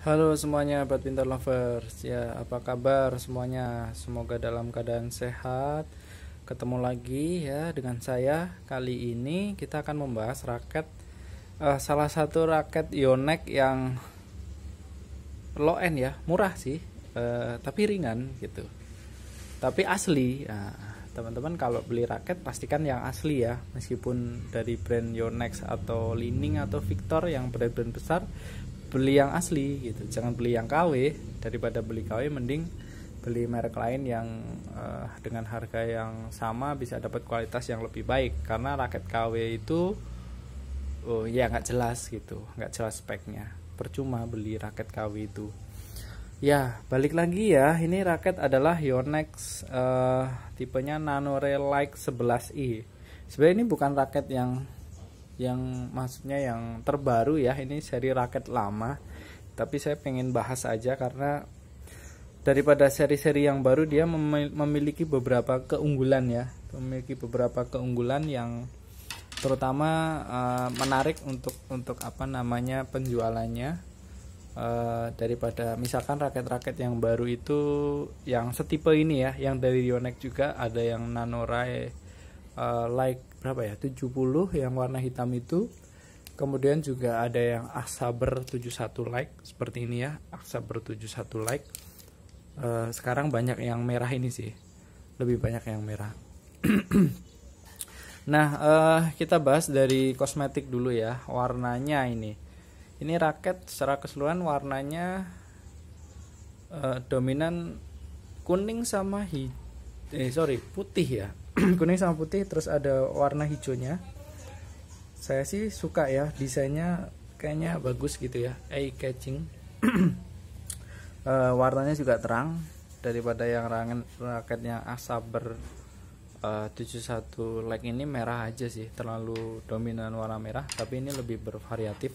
Halo semuanya buat badminton lovers. Ya, apa kabar semuanya? Semoga dalam keadaan sehat. Ketemu lagi ya dengan saya. Kali ini kita akan membahas raket uh, salah satu raket Yonex yang low end ya, murah sih, uh, tapi ringan gitu. Tapi asli. Eh, teman-teman kalau beli raket pastikan yang asli ya, meskipun dari brand Yonex atau Lining atau Victor yang brand-brand besar beli yang asli gitu jangan beli yang KW daripada beli KW mending beli merek lain yang uh, dengan harga yang sama bisa dapat kualitas yang lebih baik karena raket KW itu oh ya nggak jelas gitu nggak jelas speknya percuma beli raket KW itu ya balik lagi ya ini raket adalah Yonex uh, tipenya Nano Relike 11i sebenarnya ini bukan raket yang yang maksudnya yang terbaru ya ini seri raket lama tapi saya pengen bahas aja karena daripada seri-seri yang baru dia memiliki beberapa keunggulan ya memiliki beberapa keunggulan yang terutama uh, menarik untuk untuk apa namanya penjualannya uh, daripada misalkan raket-raket yang baru itu yang setipe ini ya yang dari Yonex juga ada yang Nanoray uh, eh, like berapa ya 70 yang warna hitam itu kemudian juga ada yang Aksaber 71 like seperti ini ya Aksaber 71 like e, sekarang banyak yang merah ini sih lebih banyak yang merah nah e, kita bahas dari kosmetik dulu ya warnanya ini ini raket secara keseluruhan warnanya e, dominan kuning sama hijau eh sorry putih ya kuning sama putih terus ada warna hijaunya saya sih suka ya desainnya kayaknya bagus gitu ya eye catching uh, warnanya juga terang daripada yang rangen raketnya Asaber uh, 71 like ini merah aja sih terlalu dominan warna merah tapi ini lebih bervariatif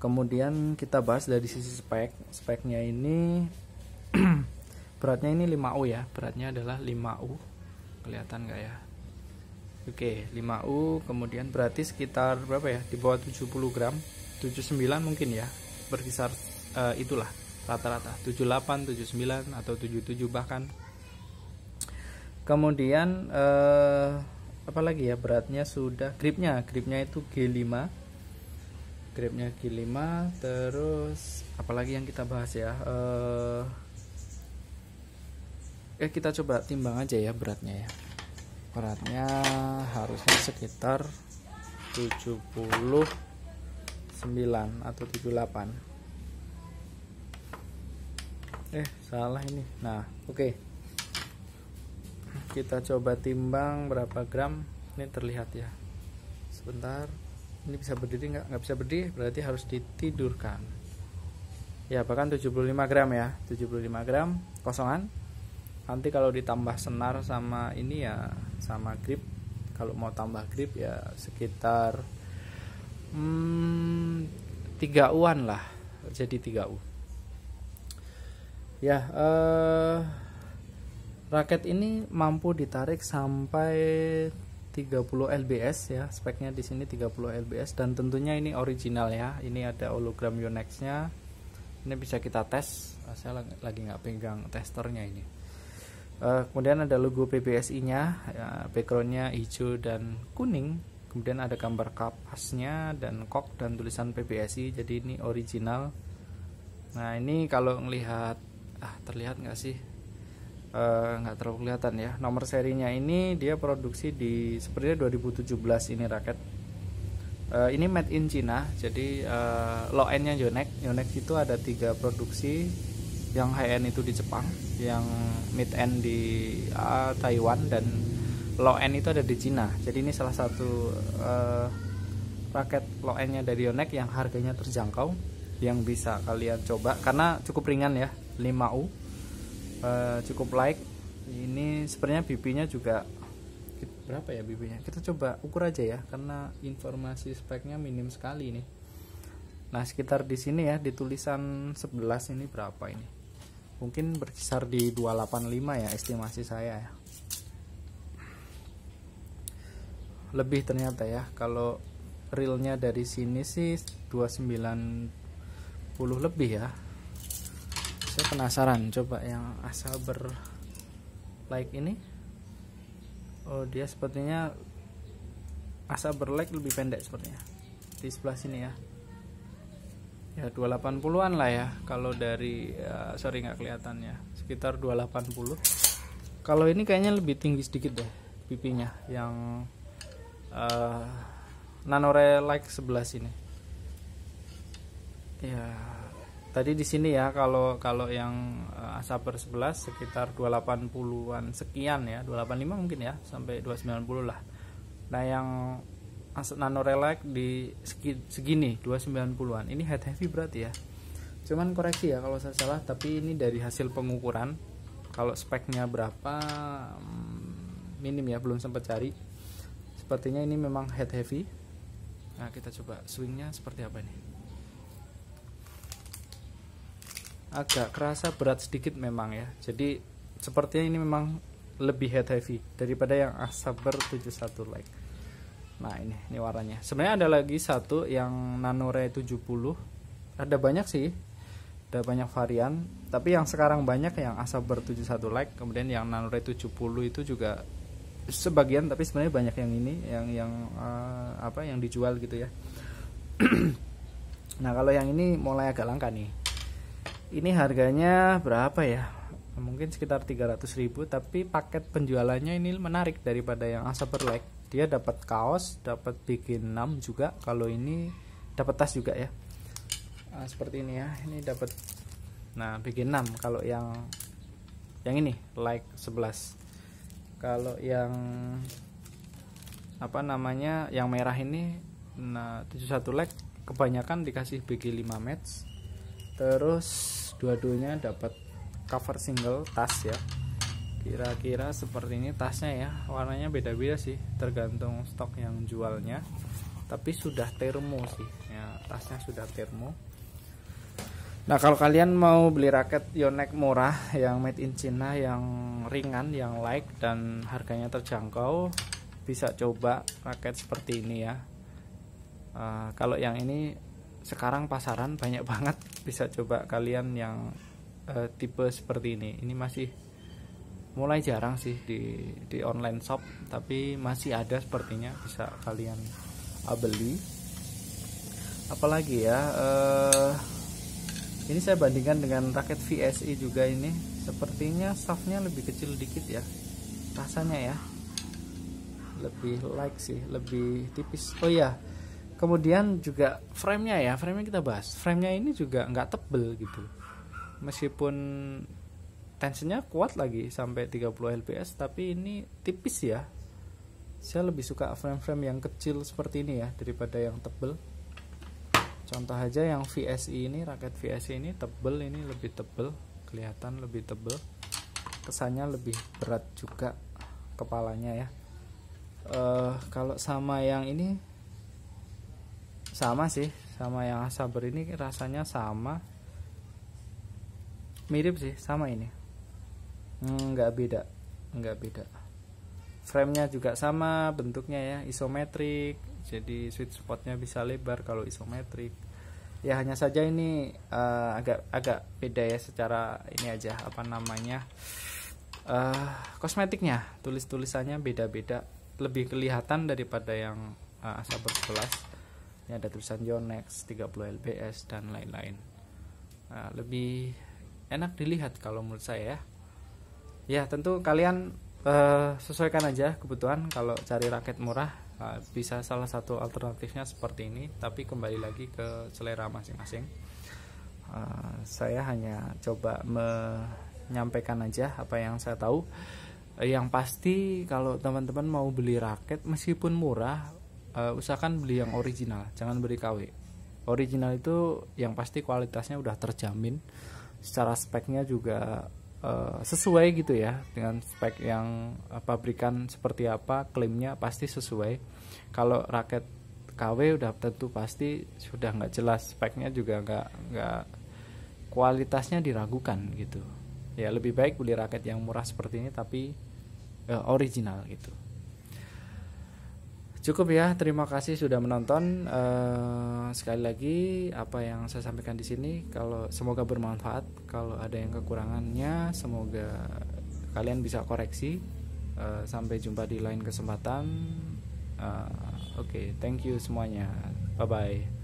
kemudian kita bahas dari sisi spek speknya ini beratnya ini 5U ya beratnya adalah 5U kelihatan nggak ya oke 5U kemudian berarti sekitar berapa ya di bawah 70 gram 79 mungkin ya berkisar uh, itulah rata-rata 78 79 atau 77 bahkan kemudian uh, eh, apalagi ya beratnya sudah gripnya gripnya itu G5 gripnya G5 terus apalagi yang kita bahas ya uh, Oke kita coba timbang aja ya beratnya ya Beratnya harusnya sekitar 79 atau 78 Eh salah ini Nah oke okay. Kita coba timbang berapa gram Ini terlihat ya Sebentar Ini bisa berdiri nggak? Nggak bisa berdiri berarti harus ditidurkan Ya bahkan 75 gram ya 75 gram kosongan nanti kalau ditambah senar sama ini ya sama grip kalau mau tambah grip ya sekitar hmm, 3 uan lah jadi 3 u ya eh, raket ini mampu ditarik sampai 30 lbs ya speknya di sini 30 lbs dan tentunya ini original ya ini ada hologram Yonex nya ini bisa kita tes saya lagi nggak pegang testernya ini Uh, kemudian ada logo PBSI-nya, uh, ya, backgroundnya hijau dan kuning. Kemudian ada gambar kapasnya dan kok dan tulisan PBSI. Jadi ini original. Nah ini kalau melihat ah terlihat nggak sih? Eh, nggak uh, terlalu kelihatan ya. Nomor serinya ini dia produksi di sepertinya 2017 ini raket. Uh, ini made in China. Jadi uh, low endnya Yonex. Yonex itu ada tiga produksi yang high end itu di Jepang yang mid end di uh, Taiwan dan low end itu ada di Cina jadi ini salah satu uh, raket low endnya dari Yonex yang harganya terjangkau yang bisa kalian coba karena cukup ringan ya 5U uh, eh, cukup light ini sebenarnya BP-nya juga berapa ya BP-nya kita coba ukur aja ya karena informasi speknya minim sekali ini. Nah, sekitar di sini ya di tulisan 11 ini berapa ini? mungkin berkisar di 285 ya estimasi saya ya lebih ternyata ya kalau realnya dari sini sih 290 lebih ya saya penasaran coba yang asal ber like ini oh dia sepertinya asal ber like lebih pendek sepertinya di sebelah sini ya ya 280-an lah ya kalau dari ya, sorry nggak kelihatannya sekitar 280 kalau ini kayaknya lebih tinggi sedikit deh pipinya yang uh, nanore like sebelah ini ya tadi di sini ya kalau kalau yang uh, eh, asaper 11 sekitar 280-an sekian ya 285 mungkin ya sampai 290 lah nah yang Nano Relax di segini 290-an ini head heavy berarti ya cuman koreksi ya kalau saya salah tapi ini dari hasil pengukuran kalau speknya berapa hmm, minim ya belum sempat cari sepertinya ini memang head heavy nah kita coba swingnya seperti apa ini agak kerasa berat sedikit memang ya jadi sepertinya ini memang lebih head heavy daripada yang Asaber 71 like Nah ini, ini warnanya. Sebenarnya ada lagi satu yang Nanore 70. Ada banyak sih, ada banyak varian. Tapi yang sekarang banyak yang Asaber 71 like, kemudian yang Nanore 70 itu juga sebagian tapi sebenarnya banyak yang ini yang yang uh, apa yang dijual gitu ya. nah, kalau yang ini mulai agak langka nih. Ini harganya berapa ya? Mungkin sekitar 300.000 tapi paket penjualannya ini menarik daripada yang Asaber like dia dapat kaos dapat bikin 6 juga kalau ini dapat tas juga ya nah, seperti ini ya ini dapat nah bikin 6 kalau yang yang ini like 11 kalau yang apa namanya yang merah ini nah 71 like kebanyakan dikasih BG 5 match terus dua-duanya dapat cover single tas ya kira-kira seperti ini tasnya ya warnanya beda-beda sih tergantung stok yang jualnya tapi sudah termo sih ya tasnya sudah termo nah kalau kalian mau beli raket Yonex murah yang made in China yang ringan yang light dan harganya terjangkau bisa coba raket seperti ini ya uh, kalau yang ini sekarang pasaran banyak banget bisa coba kalian yang uh, tipe seperti ini ini masih mulai jarang sih di di online shop tapi masih ada sepertinya bisa kalian beli apalagi ya eh, ini saya bandingkan dengan raket VSI juga ini sepertinya shaftnya lebih kecil dikit ya rasanya ya lebih like sih lebih tipis oh ya kemudian juga framenya ya framenya kita bahas framenya ini juga nggak tebel gitu meskipun tensionnya kuat lagi sampai 30 lps tapi ini tipis ya saya lebih suka frame-frame yang kecil seperti ini ya daripada yang tebel contoh aja yang VSI ini raket VSI ini tebel ini lebih tebel kelihatan lebih tebel kesannya lebih berat juga kepalanya ya uh, kalau sama yang ini sama sih sama yang sabar ini rasanya sama mirip sih sama ini Hmm, nggak beda nggak beda framenya juga sama bentuknya ya isometrik jadi sweet spotnya bisa lebar kalau isometrik ya hanya saja ini uh, agak agak beda ya secara ini aja apa namanya uh, kosmetiknya tulis tulisannya beda beda lebih kelihatan daripada yang uh, sabar 11 ini ada tulisan Yonex 30 lbs dan lain-lain uh, lebih enak dilihat kalau menurut saya ya ya tentu kalian uh, sesuaikan aja kebutuhan kalau cari raket murah uh, bisa salah satu alternatifnya seperti ini tapi kembali lagi ke selera masing-masing uh, saya hanya coba menyampaikan aja apa yang saya tahu yang pasti kalau teman-teman mau beli raket meskipun murah uh, usahakan beli yang original jangan beli KW original itu yang pasti kualitasnya udah terjamin secara speknya juga uh, sesuai gitu ya dengan spek yang uh, pabrikan seperti apa klaimnya pasti sesuai kalau raket KW udah tentu pasti sudah nggak jelas speknya juga nggak nggak kualitasnya diragukan gitu ya lebih baik beli raket yang murah seperti ini tapi uh, original gitu cukup ya terima kasih sudah menonton uh, sekali lagi apa yang saya sampaikan di sini kalau semoga bermanfaat kalau ada yang kekurangannya semoga kalian bisa koreksi uh, sampai jumpa di lain kesempatan uh, oke okay, thank you semuanya bye bye